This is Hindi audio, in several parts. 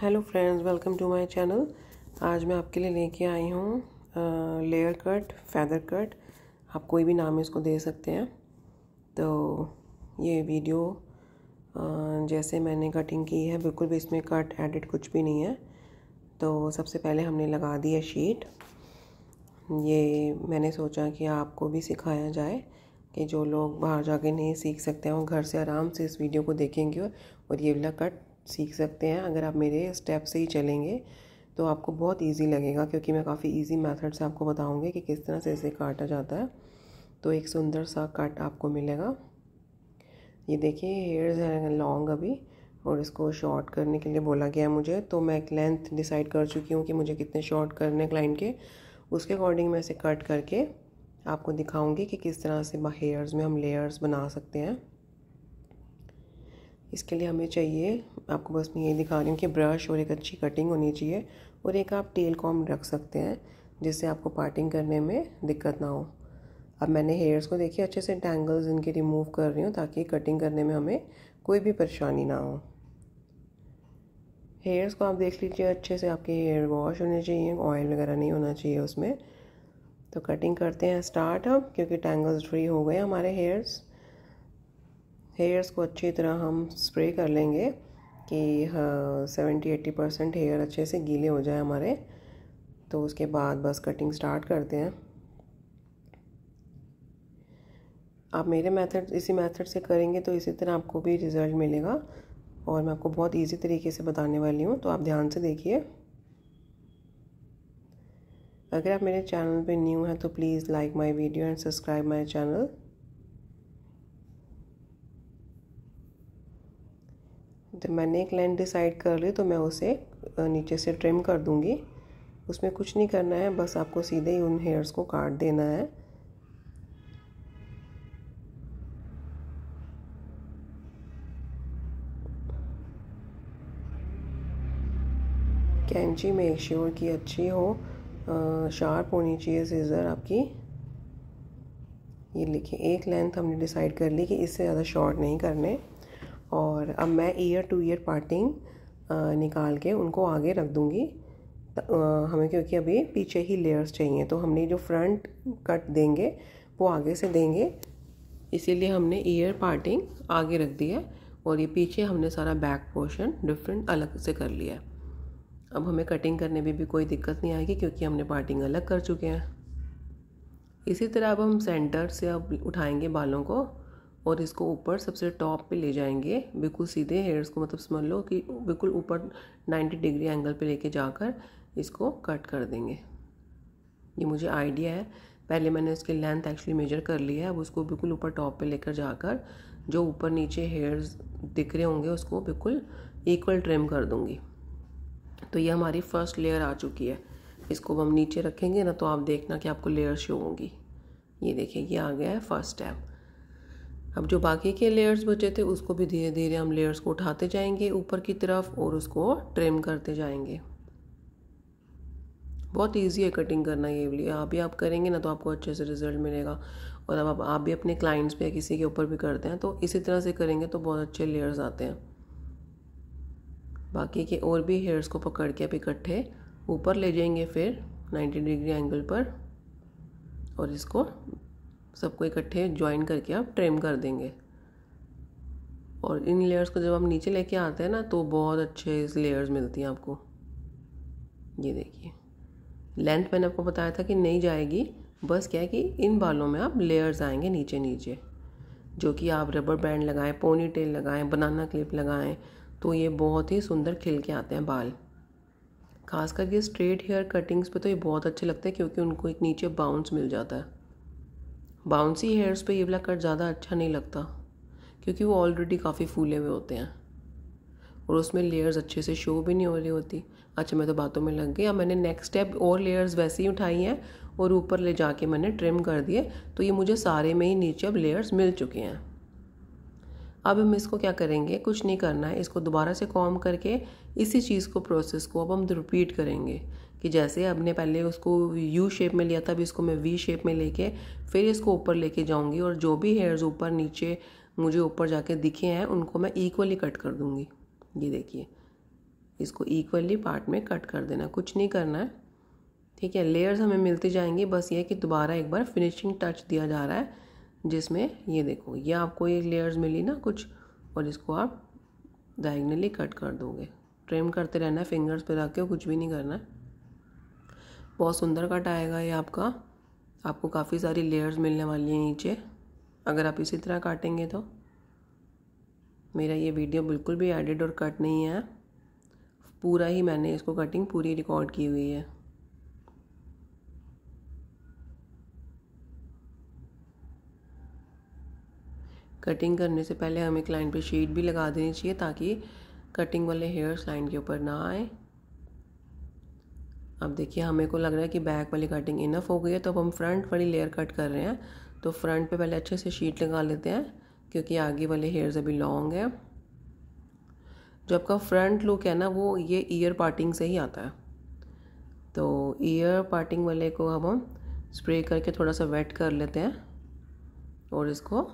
hello friends welcome to my channel आज मैं आपके लिए लेके आई हूँ लेयर कट फैदर कट आप कोई भी नाम इसको दे सकते हैं तो ये वीडियो आ, जैसे मैंने कटिंग की है बिल्कुल भी इसमें कट एडिट कुछ भी नहीं है तो सबसे पहले हमने लगा दी है शीट ये मैंने सोचा कि आपको भी सिखाया जाए कि जो लोग बाहर जाके नहीं सीख सकते हैं वो घर से आराम से इस वीडियो को देखेंगे और ये वाला कट सीख सकते हैं अगर आप मेरे स्टेप से ही चलेंगे तो आपको बहुत इजी लगेगा क्योंकि मैं काफ़ी इजी मेथड से आपको बताऊंगी कि किस तरह से इसे काटा जाता है तो एक सुंदर सा कट आपको मिलेगा ये देखिए हेयर्स हैं लॉन्ग अभी और इसको शॉर्ट करने के लिए बोला गया है मुझे तो मैं एक लेंथ डिसाइड कर चुकी हूँ कि मुझे कितने शॉर्ट करने क्लाइंट के उसके अकॉर्डिंग मैं इसे कट करके आपको दिखाऊंगी कि किस तरह से हेयर्स में हम लेयर्स बना सकते हैं इसके लिए हमें चाहिए आपको बस मैं यही दिखा रही हूँ कि ब्रश और एक अच्छी कटिंग होनी चाहिए और एक आप टेल कॉम रख सकते हैं जिससे आपको पार्टिंग करने में दिक्कत ना हो अब मैंने हेयर्स को देखिए अच्छे से टैंगल्स इनके रिमूव कर रही हूँ ताकि कटिंग करने में हमें कोई भी परेशानी ना हो हेयर्स को आप देख लीजिए अच्छे से आपके हेयर वॉश होने चाहिए ऑयल वगैरह नहीं होना चाहिए उसमें तो कटिंग करते हैं स्टार्ट अब क्योंकि टैंगल्स फ्री हो गए हमारे हेयर्स हेयर्स को अच्छी तरह हम स्प्रे कर लेंगे कि हाँ सेवेंटी एट्टी परसेंट हेयर अच्छे से गीले हो जाए हमारे तो उसके बाद बस कटिंग स्टार्ट करते हैं आप मेरे मेथड इसी मेथड से करेंगे तो इसी तरह आपको भी रिज़ल्ट मिलेगा और मैं आपको बहुत इजी तरीके से बताने वाली हूँ तो आप ध्यान से देखिए अगर आप मेरे चैनल पे न्यू हैं तो please like my video and subscribe my channel जब मैंने एक लाइन डिसाइड कर ली तो मैं उसे नीचे से ट्रिम कर दूँगी उसमें कुछ नहीं करना है बस आपको सीधे ही उन हेयर्स को काट देना है कैंची मेक श्योर की अच्छी हो शार्प होनी चाहिए सीज़र आपकी ये लिखिए एक लेंथ हमने डिसाइड कर ली कि इससे ज़्यादा शॉर्ट नहीं करने और अब मैं ईयर टू ईयर पार्टिंग निकाल के उनको आगे रख दूँगी हमें क्योंकि अभी पीछे ही लेयर्स चाहिए तो हमने जो फ्रंट कट देंगे वो आगे से देंगे इसीलिए हमने ईयर पार्टिंग आगे रख दी है और ये पीछे हमने सारा बैक पोर्शन डिफरेंट अलग से कर लिया है अब हमें कटिंग करने में भी कोई दिक्कत नहीं आएगी क्योंकि हमने पार्टिंग अलग कर चुके हैं इसी तरह अब हम सेंटर से अब उठाएंगे बालों को और इसको ऊपर सबसे टॉप पे ले जाएंगे बिल्कुल सीधे हेयर्स को मतलब समझ लो कि बिल्कुल ऊपर 90 डिग्री एंगल पे लेके जाकर इसको कट कर देंगे ये मुझे आइडिया है पहले मैंने इसके लेंथ एक्चुअली मेजर कर ली है अब उसको बिल्कुल ऊपर टॉप पे लेकर जाकर जो ऊपर नीचे हेयर्स दिख रहे होंगे उसको बिल्कुल इक्वल ट्रिम कर दूँगी तो ये हमारी फर्स्ट लेयर आ चुकी है इसको हम नीचे रखेंगे ना तो आप देखना कि आपको लेयर शो होंगी ये देखिए ये आ गया है फर्स्ट स्टेप अब जो बाकी के लेयर्स बचे थे उसको भी धीरे धीरे हम लेयर्स को उठाते जाएंगे ऊपर की तरफ और उसको ट्रिम करते जाएंगे बहुत ईजी है कटिंग करना ये वाली आप भी आप करेंगे ना तो आपको अच्छे से रिजल्ट मिलेगा और अब आप, आप भी अपने क्लाइंट्स पे या किसी के ऊपर भी करते हैं तो इसी तरह से करेंगे तो बहुत अच्छे लेयर्स आते हैं बाकी के और भी हेयर्स को पकड़ के आप इकट्ठे ऊपर ले जाएंगे फिर 90 डिग्री एंगल पर और इसको सबको इकट्ठे ज्वाइन करके आप ट्रेम कर देंगे और इन लेयर्स को जब आप नीचे लेके आते हैं ना तो बहुत अच्छे लेयर्स मिलती हैं आपको ये देखिए लेंथ मैंने आपको बताया था कि नहीं जाएगी बस क्या है कि इन बालों में आप लेयर्स आएंगे नीचे नीचे जो कि आप रबर बैंड लगाएं पोनी टेल लगाएं बनाना क्लिप लगाएं तो ये बहुत ही सुंदर खिल के आते हैं बाल खास करके स्ट्रेट हेयर कटिंग्स पे तो ये बहुत अच्छे लगते हैं क्योंकि उनको एक नीचे बाउंस मिल जाता है बाउंसी हेयर्स पे ये वाला कट ज़्यादा अच्छा नहीं लगता क्योंकि वो ऑलरेडी काफ़ी फूले हुए होते हैं और उसमें लेयर्स अच्छे से शो भी नहीं हो रही होती अच्छा मैं तो बातों में लग गई अब मैंने नेक्स्ट स्टेप और लेयर्स वैसे ही उठाई हैं और ऊपर ले जाके मैंने ट्रिम कर दिए तो ये मुझे सारे में ही नीचे अब लेयर्स मिल चुके हैं अब हम इसको क्या करेंगे कुछ नहीं करना है इसको दोबारा से कॉम करके इसी चीज़ को प्रोसेस को अब हम रिपीट करेंगे कि जैसे हमने पहले उसको यू शेप में लिया था अभी इसको मैं वी शेप में लेके फिर इसको ऊपर लेके जाऊंगी और जो भी हेयर्स ऊपर नीचे मुझे ऊपर जाके दिखे हैं उनको मैं इक्वली कट कर दूंगी ये देखिए इसको इक्वली पार्ट में कट कर देना कुछ नहीं करना है ठीक है लेयर्स हमें मिलती जाएंगी बस ये कि दोबारा एक बार फिनिशिंग टच दिया जा रहा है जिसमें ये देखो ये आपको ये लेयर्स मिली ना कुछ और इसको आप डायगनली कट कर दोगे ट्रिम करते रहना फिंगर्स पर रख के कुछ भी नहीं करना है बहुत सुंदर कट आएगा ये आपका आपको काफ़ी सारी लेयर्स मिलने वाली हैं नीचे अगर आप इसी तरह काटेंगे तो मेरा ये वीडियो बिल्कुल भी एडिट और कट नहीं है पूरा ही मैंने इसको कटिंग पूरी रिकॉर्ड की हुई है कटिंग करने से पहले हमें क्लाइन पे शीट भी लगा देनी चाहिए ताकि कटिंग वाले हेयर्स लाइन के ऊपर ना आए अब देखिए हमें को लग रहा है कि बैक वाली कटिंग इनफ हो गई है तो अब हम फ्रंट वाली लेयर कट कर रहे हैं तो फ्रंट पे पहले अच्छे से शीट लगा लेते हैं क्योंकि आगे वाले हेयर्स अभी लॉन्ग है जो आपका फ्रंट लुक है ना वो ये ईयर पार्टिंग से ही आता है तो ईयर पार्टिंग वाले को अब हम स्प्रे करके थोड़ा सा वेट कर लेते हैं और इसको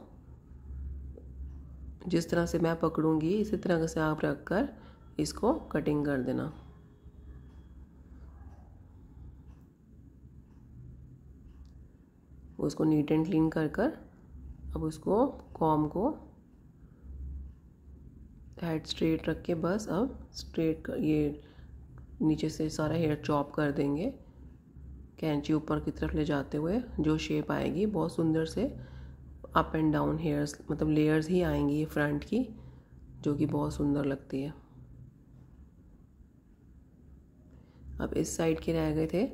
जिस तरह से मैं पकड़ूंगी इसी तरह से आप रख कर इसको कटिंग कर देना उसको नीट एंड क्लीन कर कर अब उसको कॉम को हेड स्ट्रेट रख के बस अब स्ट्रेट कर ये नीचे से सारा हेयर चॉप कर देंगे कैंची ऊपर की तरफ ले जाते हुए जो शेप आएगी बहुत सुंदर से अप एंड डाउन हेयर्स मतलब लेयर्स ही आएंगी ये फ्रंट की जो कि बहुत सुंदर लगती है अब इस साइड के रह गए थे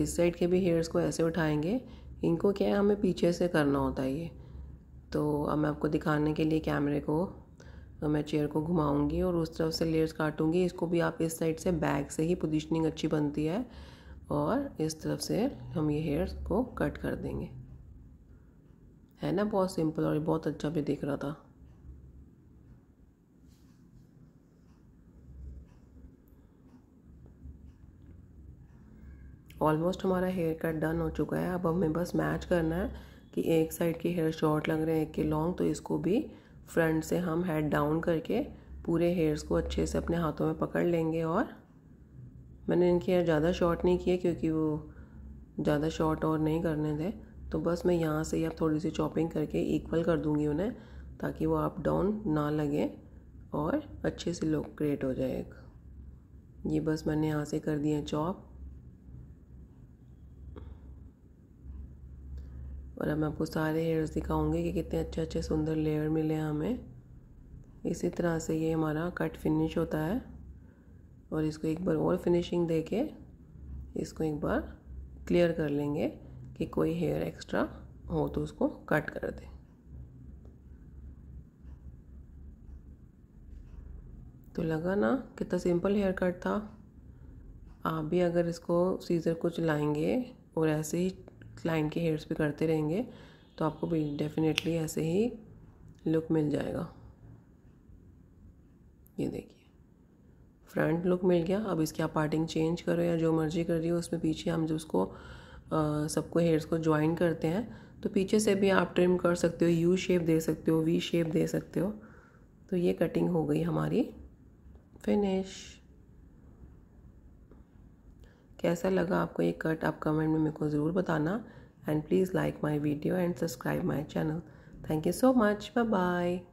इस साइड के भी हेयर्स को ऐसे उठाएंगे इनको क्या है हमें पीछे से करना होता है ये तो अब मैं आपको दिखाने के लिए कैमरे को तो मैं चेयर को घुमाऊंगी और उस तरफ से लेयर्स काटूंगी इसको भी आप इस साइड से बैक से ही पोजिशनिंग अच्छी बनती है और इस तरफ से हम ये हेयर्स को कट कर देंगे है ना बहुत सिंपल और बहुत अच्छा भी दिख रहा था ऑलमोस्ट हमारा हेयर कट डन हो चुका है अब हमें बस मैच करना है कि एक साइड के हेयर शॉर्ट लग रहे हैं एक के लॉन्ग तो इसको भी फ्रंट से हम हेड डाउन करके पूरे हेयर्स को अच्छे से अपने हाथों में पकड़ लेंगे और मैंने इनके हेयर ज़्यादा शॉर्ट नहीं किए क्योंकि वो ज़्यादा शॉर्ट और नहीं करने थे तो बस मैं यहाँ से ही अब थोड़ी सी चॉपिंग करके इक्वल कर दूँगी उन्हें ताकि वो अप डाउन ना लगे और अच्छे से लुक क्रिएट हो जाए ये बस मैंने यहाँ से कर दिए चॉप और अब मैं आपको सारे हेयर्स दिखाऊंगी कि कितने अच्छे अच्छे सुंदर लेयर मिले हैं हमें इसी तरह से ये हमारा कट फिनिश होता है और इसको एक बार और फिनिशिंग दे के इसको एक बार क्लियर कर लेंगे कि कोई हेयर एक्स्ट्रा हो तो उसको कट कर दें तो लगा ना कितना सिंपल हेयर कट था आप भी अगर इसको सीज़र कुछ लाएंगे और ऐसे ही क्लाइंट के हेयर्स पे करते रहेंगे तो आपको भी डेफिनेटली ऐसे ही लुक मिल जाएगा ये देखिए फ्रंट लुक मिल गया अब इसकी आप पार्टिंग चेंज करो या जो मर्जी कर रही हो उसमें पीछे हम जो उसको सबको हेयर्स को ज्वाइन करते हैं तो पीछे से भी आप ट्रिम कर सकते हो यू शेप दे सकते हो वी शेप दे सकते हो तो ये कटिंग हो गई हमारी फिनिश कैसा लगा आपको ये कट आप कमेंट में मेरे को ज़रूर बताना and please like my video and subscribe my channel thank you so much bye bye